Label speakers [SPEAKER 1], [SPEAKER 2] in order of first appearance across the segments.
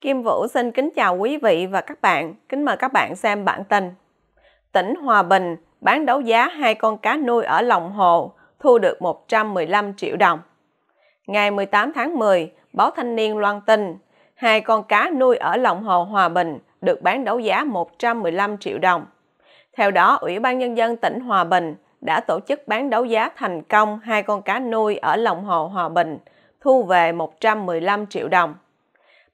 [SPEAKER 1] Kim Vũ xin kính chào quý vị và các bạn. Kính mời các bạn xem bản tin. Tỉnh Hòa Bình bán đấu giá hai con cá nuôi ở lòng hồ, thu được 115 triệu đồng. Ngày 18 tháng 10, báo Thanh niên loan tin, hai con cá nuôi ở lòng hồ Hòa Bình được bán đấu giá 115 triệu đồng. Theo đó, Ủy ban Nhân dân tỉnh Hòa Bình đã tổ chức bán đấu giá thành công hai con cá nuôi ở lòng hồ Hòa Bình, thu về 115 triệu đồng.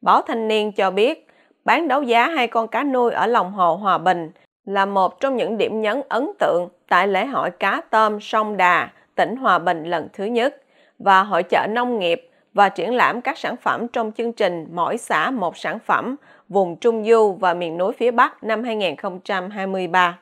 [SPEAKER 1] Báo Thanh niên cho biết, bán đấu giá hai con cá nuôi ở lòng hồ Hòa Bình là một trong những điểm nhấn ấn tượng tại lễ hội cá tôm Sông Đà, tỉnh Hòa Bình lần thứ nhất và hội chợ nông nghiệp và triển lãm các sản phẩm trong chương trình Mỗi xã một sản phẩm vùng Trung Du và miền núi phía Bắc năm 2023.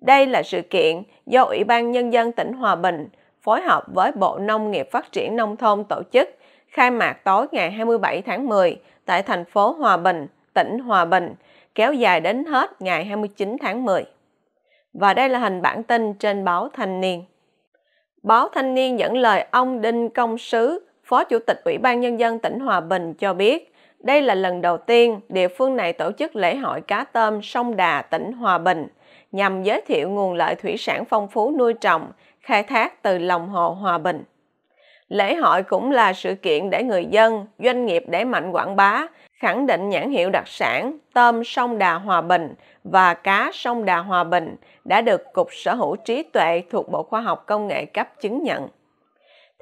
[SPEAKER 1] Đây là sự kiện do Ủy ban Nhân dân tỉnh Hòa Bình phối hợp với Bộ Nông nghiệp Phát triển Nông thôn tổ chức khai mạc tối ngày 27 tháng 10 tại thành phố Hòa Bình, tỉnh Hòa Bình, kéo dài đến hết ngày 29 tháng 10. Và đây là hình bản tin trên báo Thanh niên. Báo Thanh niên dẫn lời ông Đinh Công Sứ, Phó Chủ tịch Ủy ban Nhân dân tỉnh Hòa Bình cho biết, đây là lần đầu tiên địa phương này tổ chức lễ hội cá tôm sông Đà tỉnh Hòa Bình nhằm giới thiệu nguồn lợi thủy sản phong phú nuôi trồng, khai thác từ lòng hồ Hòa Bình. Lễ hội cũng là sự kiện để người dân, doanh nghiệp đẩy mạnh quảng bá, khẳng định nhãn hiệu đặc sản tôm sông Đà Hòa Bình và cá sông Đà Hòa Bình đã được Cục Sở hữu trí tuệ thuộc Bộ Khoa học Công nghệ cấp chứng nhận.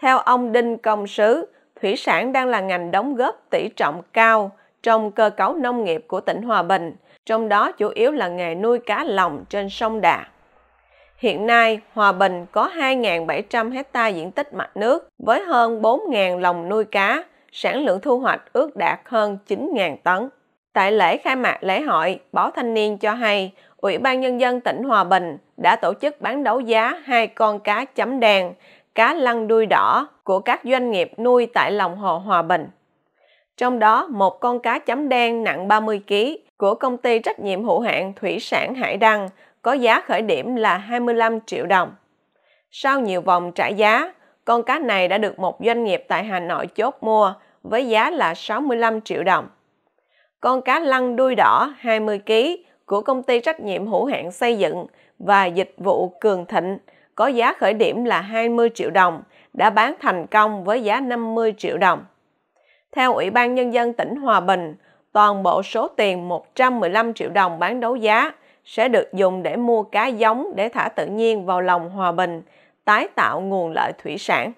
[SPEAKER 1] Theo ông Đinh Công Sứ, thủy sản đang là ngành đóng góp tỷ trọng cao trong cơ cấu nông nghiệp của tỉnh Hòa Bình, trong đó chủ yếu là nghề nuôi cá lồng trên sông Đà. Hiện nay, Hòa Bình có 2.700 hecta diện tích mặt nước với hơn 4.000 lồng nuôi cá, sản lượng thu hoạch ước đạt hơn 9.000 tấn. Tại lễ khai mạc lễ hội, Báo Thanh niên cho hay Ủy ban Nhân dân tỉnh Hòa Bình đã tổ chức bán đấu giá hai con cá chấm đen, cá lăn đuôi đỏ của các doanh nghiệp nuôi tại lòng hồ Hòa Bình. Trong đó, một con cá chấm đen nặng 30 kg của công ty trách nhiệm hữu hạn thủy sản Hải Đăng có giá khởi điểm là 25 triệu đồng. Sau nhiều vòng trả giá, con cá này đã được một doanh nghiệp tại Hà Nội chốt mua với giá là 65 triệu đồng. Con cá lăn đuôi đỏ 20 kg của công ty trách nhiệm hữu hạn xây dựng và dịch vụ Cường Thịnh có giá khởi điểm là 20 triệu đồng, đã bán thành công với giá 50 triệu đồng. Theo Ủy ban Nhân dân tỉnh Hòa Bình, toàn bộ số tiền 115 triệu đồng bán đấu giá sẽ được dùng để mua cá giống để thả tự nhiên vào lòng hòa bình, tái tạo nguồn lợi thủy sản.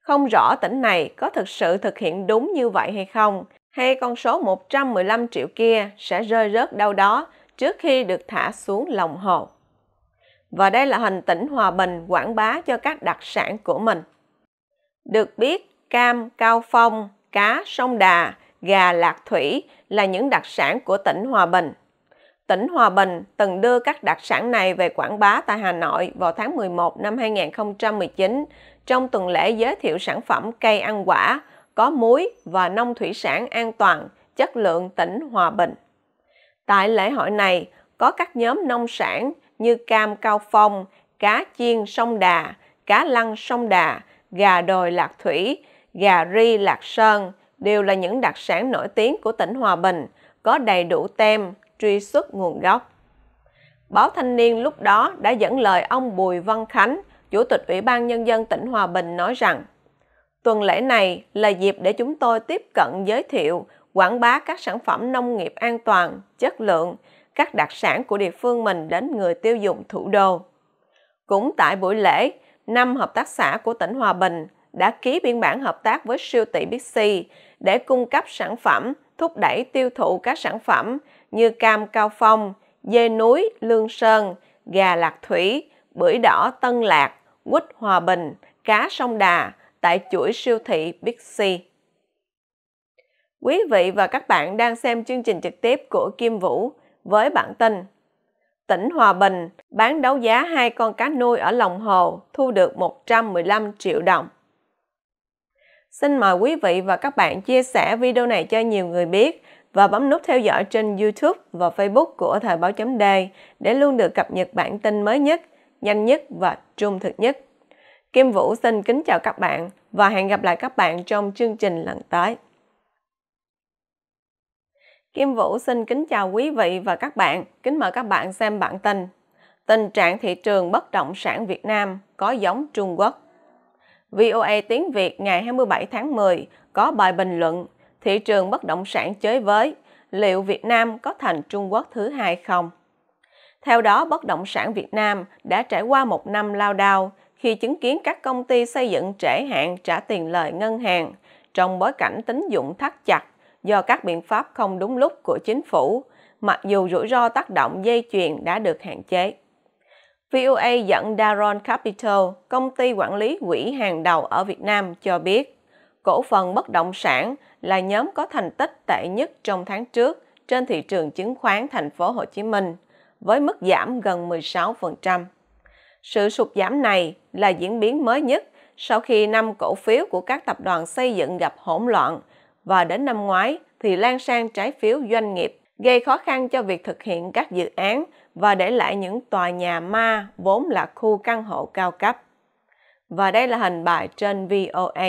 [SPEAKER 1] Không rõ tỉnh này có thực sự thực hiện đúng như vậy hay không, hay con số 115 triệu kia sẽ rơi rớt đâu đó trước khi được thả xuống lòng hồ. Và đây là hình tỉnh Hòa Bình quảng bá cho các đặc sản của mình. Được biết, cam, cao phong, cá, sông đà, gà lạc thủy là những đặc sản của tỉnh Hòa Bình. Tỉnh Hòa Bình từng đưa các đặc sản này về quảng bá tại Hà Nội vào tháng 11 năm 2019 trong tuần lễ giới thiệu sản phẩm cây ăn quả có muối và nông thủy sản an toàn, chất lượng tỉnh Hòa Bình. Tại lễ hội này, có các nhóm nông sản như cam cao phong, cá chiên sông đà, cá lăng sông đà, gà đồi lạc thủy, gà ri lạc sơn đều là những đặc sản nổi tiếng của tỉnh Hòa Bình, có đầy đủ tem, truy xuất nguồn gốc. Báo Thanh niên lúc đó đã dẫn lời ông Bùi Văn Khánh, Chủ tịch Ủy ban Nhân dân tỉnh Hòa Bình nói rằng Tuần lễ này là dịp để chúng tôi tiếp cận giới thiệu, quảng bá các sản phẩm nông nghiệp an toàn, chất lượng, các đặc sản của địa phương mình đến người tiêu dùng thủ đô. Cũng tại buổi lễ, năm hợp tác xã của tỉnh Hòa Bình đã ký biên bản hợp tác với siêu thị Bixi để cung cấp sản phẩm, thúc đẩy tiêu thụ các sản phẩm như cam cao phong, dê núi lương sơn, gà lạc thủy, bưởi đỏ tân lạc, quýt hòa bình, cá sông đà tại chuỗi siêu thị Big C. Quý vị và các bạn đang xem chương trình trực tiếp của Kim Vũ với bản tin Tỉnh Hòa Bình bán đấu giá hai con cá nuôi ở lòng hồ thu được 115 triệu đồng. Xin mời quý vị và các bạn chia sẻ video này cho nhiều người biết và bấm nút theo dõi trên YouTube và Facebook của Thời báo chấm đề để luôn được cập nhật bản tin mới nhất, nhanh nhất và trung thực nhất. Kim Vũ xin kính chào các bạn và hẹn gặp lại các bạn trong chương trình lần tới. Kim Vũ xin kính chào quý vị và các bạn, kính mời các bạn xem bản tin. Tình trạng thị trường bất động sản Việt Nam có giống Trung Quốc. VOA tiếng Việt ngày 27 tháng 10 có bài bình luận thị trường bất động sản chới với, liệu Việt Nam có thành Trung Quốc thứ hai không? Theo đó, bất động sản Việt Nam đã trải qua một năm lao đao khi chứng kiến các công ty xây dựng trễ hạn trả tiền lời ngân hàng trong bối cảnh tín dụng thắt chặt do các biện pháp không đúng lúc của chính phủ, mặc dù rủi ro tác động dây chuyền đã được hạn chế. VOA dẫn Daron Capital, công ty quản lý quỹ hàng đầu ở Việt Nam cho biết, cổ phần bất động sản là nhóm có thành tích tệ nhất trong tháng trước trên thị trường chứng khoán thành phố Hồ Chí Minh với mức giảm gần 16%. Sự sụt giảm này là diễn biến mới nhất sau khi năm cổ phiếu của các tập đoàn xây dựng gặp hỗn loạn và đến năm ngoái thì lan sang trái phiếu doanh nghiệp, gây khó khăn cho việc thực hiện các dự án và để lại những tòa nhà ma vốn là khu căn hộ cao cấp. Và đây là hình bài trên VOA.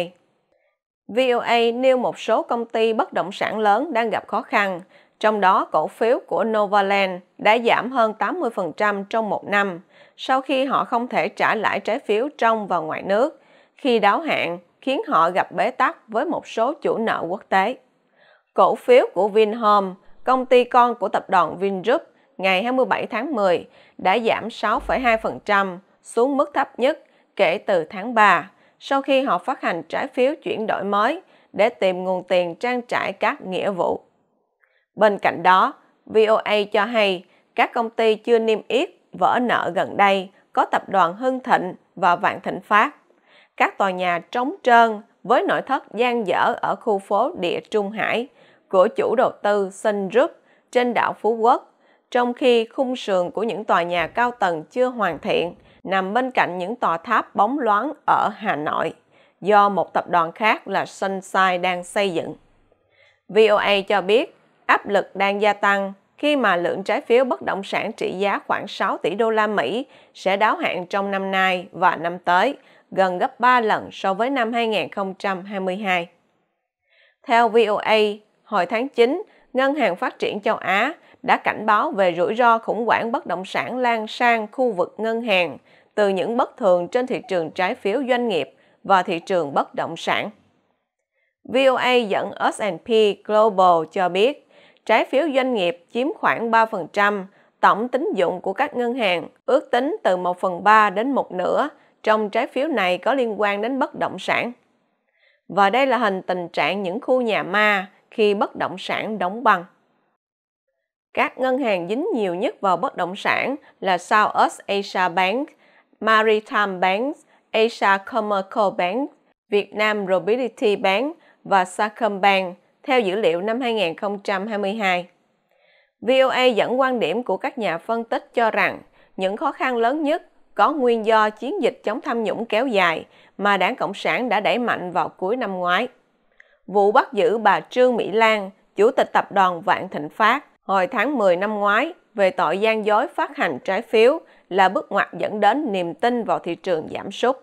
[SPEAKER 1] VOA nêu một số công ty bất động sản lớn đang gặp khó khăn, trong đó cổ phiếu của Novaland đã giảm hơn 80% trong một năm sau khi họ không thể trả lãi trái phiếu trong và ngoài nước khi đáo hạn khiến họ gặp bế tắc với một số chủ nợ quốc tế. Cổ phiếu của Vinhome, công ty con của tập đoàn Vingroup, ngày 27 tháng 10 đã giảm 6,2% xuống mức thấp nhất kể từ tháng 3 sau khi họ phát hành trái phiếu chuyển đổi mới để tìm nguồn tiền trang trải các nghĩa vụ. Bên cạnh đó, VOA cho hay các công ty chưa niêm yết vỡ nợ gần đây có tập đoàn Hưng Thịnh và Vạn Thịnh Phát. Các tòa nhà trống trơn với nội thất gian dở ở khu phố Địa Trung Hải của chủ đầu tư Sun Group trên đảo Phú Quốc, trong khi khung sườn của những tòa nhà cao tầng chưa hoàn thiện – nằm bên cạnh những tòa tháp bóng loáng ở Hà Nội do một tập đoàn khác là Sunshine đang xây dựng. VOA cho biết áp lực đang gia tăng khi mà lượng trái phiếu bất động sản trị giá khoảng 6 tỷ đô la Mỹ sẽ đáo hạn trong năm nay và năm tới, gần gấp 3 lần so với năm 2022. Theo VOA, hồi tháng 9, Ngân hàng Phát triển Châu Á đã cảnh báo về rủi ro khủng hoảng bất động sản lan sang khu vực ngân hàng từ những bất thường trên thị trường trái phiếu doanh nghiệp và thị trường bất động sản. VOA dẫn S&P Global cho biết, trái phiếu doanh nghiệp chiếm khoảng 3% tổng tín dụng của các ngân hàng, ước tính từ 1 phần 3 đến một nửa trong trái phiếu này có liên quan đến bất động sản. Và đây là hình tình trạng những khu nhà ma, khi bất động sản đóng băng. Các ngân hàng dính nhiều nhất vào bất động sản là South Asia Bank, Maritime Bank, Asia Commercial Bank, Vietnam Nam Robility Bank và Sacombank theo dữ liệu năm 2022. VOA dẫn quan điểm của các nhà phân tích cho rằng những khó khăn lớn nhất có nguyên do chiến dịch chống tham nhũng kéo dài mà đảng Cộng sản đã đẩy mạnh vào cuối năm ngoái vụ bắt giữ bà Trương Mỹ Lan, chủ tịch tập đoàn Vạn Thịnh Phát, hồi tháng 10 năm ngoái về tội gian dối phát hành trái phiếu là bước ngoặt dẫn đến niềm tin vào thị trường giảm sút.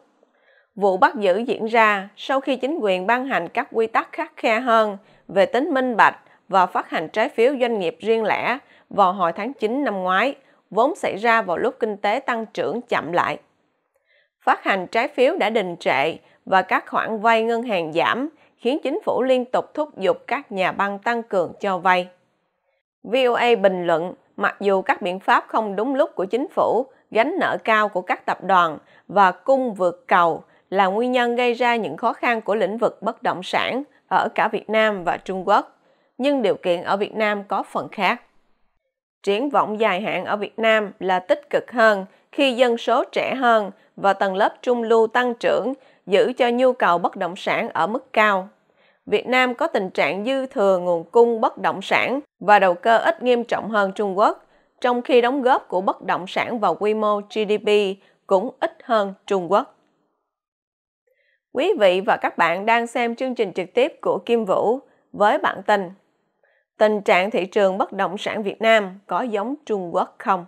[SPEAKER 1] Vụ bắt giữ diễn ra sau khi chính quyền ban hành các quy tắc khắc khe hơn về tính minh bạch và phát hành trái phiếu doanh nghiệp riêng lẻ vào hồi tháng 9 năm ngoái, vốn xảy ra vào lúc kinh tế tăng trưởng chậm lại. Phát hành trái phiếu đã đình trệ và các khoản vay ngân hàng giảm khiến chính phủ liên tục thúc giục các nhà băng tăng cường cho vay. VOA bình luận, mặc dù các biện pháp không đúng lúc của chính phủ, gánh nợ cao của các tập đoàn và cung vượt cầu là nguyên nhân gây ra những khó khăn của lĩnh vực bất động sản ở cả Việt Nam và Trung Quốc, nhưng điều kiện ở Việt Nam có phần khác. Triển vọng dài hạn ở Việt Nam là tích cực hơn khi dân số trẻ hơn và tầng lớp trung lưu tăng trưởng giữ cho nhu cầu bất động sản ở mức cao. Việt Nam có tình trạng dư thừa nguồn cung bất động sản và đầu cơ ít nghiêm trọng hơn Trung Quốc, trong khi đóng góp của bất động sản vào quy mô GDP cũng ít hơn Trung Quốc. Quý vị và các bạn đang xem chương trình trực tiếp của Kim Vũ với bản tin Tình trạng thị trường bất động sản Việt Nam có giống Trung Quốc không?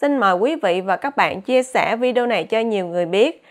[SPEAKER 1] Xin mời quý vị và các bạn chia sẻ video này cho nhiều người biết –